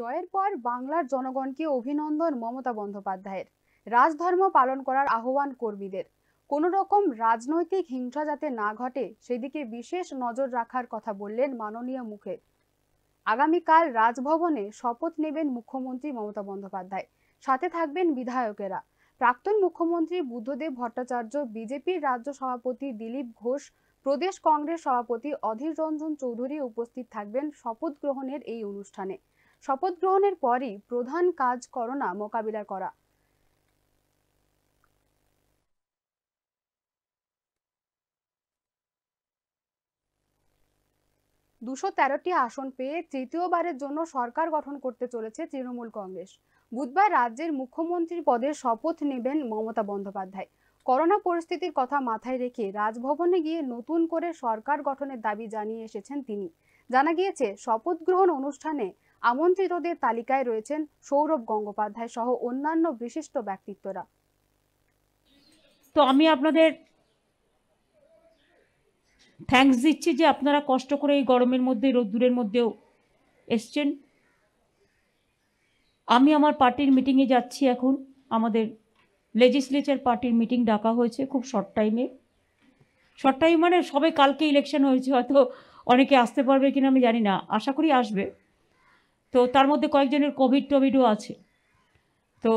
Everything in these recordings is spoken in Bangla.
জয়ের পর বাংলার জনগণকে অভিনন্দন মমতা বন্দ্যোপাধ্যায়ের রাজধর্ম পালন করার আহ্বান কর্মীদের কোন রকম রাজনৈতিক হিংসা যাতে না ঘটে সেদিকে বিশেষ নজর রাখার কথা বললেন মাননীয় মুখে আগামীকাল রাজভবনে শপথ নেবেন মুখ্যমন্ত্রী মমতা বন্দ্যোপাধ্যায় সাথে থাকবেন বিধায়কেরা প্রাক্তন মুখ্যমন্ত্রী বুদ্ধদেব ভট্টাচার্য বিজেপির রাজ্য সভাপতি দিলীপ ঘোষ প্রদেশ কংগ্রেস সভাপতি অধীর রঞ্জন চৌধুরী উপস্থিত থাকবেন শপথ গ্রহণের এই অনুষ্ঠানে শপথ গ্রহণের পরই প্রধান কাজ করোনা মোকাবিলা করা দুশো তেরোটি আসন পেয়ে তৃতীয়বারের জন্য সরকার গঠন করতে চলেছে তৃণমূল কংগ্রেস বুধবার রাজ্যের মুখ্যমন্ত্রী পদের শপথ নেবেন মমতা বন্দ্যোপাধ্যায় করোনা পরিস্থিতির কথা মাথায় রেখে রাজভবনে গিয়ে নতুন করে সরকার গঠনের দাবি জানিয়ে এসেছেন তিনি জানা গিয়েছে শপথ গ্রহণ অনুষ্ঠানে আমন্ত্রিতদের তালিকায় রয়েছেন সৌরভ গঙ্গোপাধ্যায় সহ অন্যান্য বিশিষ্ট ব্যক্তিত্বরা তো আমি আপনাদের থ্যাংকস দিচ্ছি যে আপনারা কষ্ট করে এই গরমের মধ্যে রোদ্দুরের মধ্যেও এসছেন আমি আমার পার্টির মিটিংয়ে যাচ্ছি এখন আমাদের লেজিসলেচার পার্টির মিটিং ডাকা হয়েছে খুব শর্ট টাইমে শর্ট টাইম মানে সবে কালকে ইলেকশন হয়েছে হয়তো অনেকে আসতে পারবে কিনা আমি জানি না আশা করি আসবে তো তার মধ্যে কয়েকজনের কোভিড টোভিডও আছে তো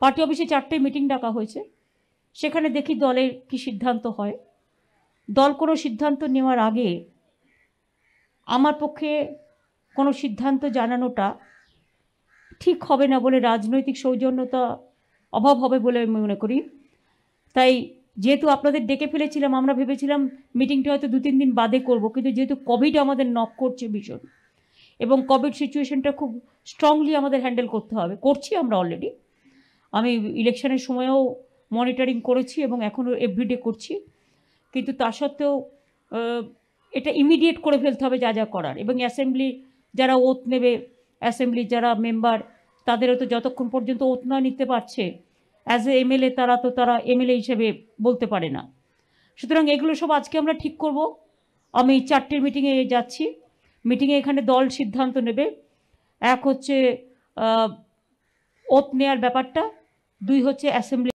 পার্টি অফিসে চারটে মিটিং ডাকা হয়েছে সেখানে দেখি দলের কি সিদ্ধান্ত হয় দল কোনো সিদ্ধান্ত নেওয়ার আগে আমার পক্ষে কোনো সিদ্ধান্ত জানানোটা ঠিক হবে না বলে রাজনৈতিক সৌজন্যতা অভাব হবে বলে আমি মনে করি তাই যেহেতু আপনাদের ডেকে ফেলেছিলাম আমরা ভেবেছিলাম মিটিংটা হয়তো দু তিন দিন বাদে করব কিন্তু যেহেতু কোভিড আমাদের নক করছে ভীষণ এবং কোভিড সিচুয়েশনটা খুব স্ট্রংলি আমাদের হ্যান্ডেল করতে হবে করছি আমরা অলরেডি আমি ইলেকশনের সময়ও মনিটরিং করেছি এবং এখনও এভরিডে করছি কিন্তু তা সত্ত্বেও এটা ইমিডিয়েট করে ফেলতে হবে যা যা করার এবং অ্যাসেম্বলি যারা ওত নেবে অ্যাসেম্বলি যারা মেম্বার তাদেরও তো যতক্ষণ পর্যন্ত ওত না নিতে পারছে অ্যাজ এ এমএলএ তারা তো তারা এমএলএ হিসেবে বলতে পারে না সুতরাং এগুলো সব আজকে আমরা ঠিক করব আমি চারটের মিটিংয়ে যাচ্ছি মিটিংয়ে এখানে দল সিদ্ধান্ত নেবে এক হচ্ছে ওত নেয়ার ব্যাপারটা দুই হচ্ছে অ্যাসেম্বলি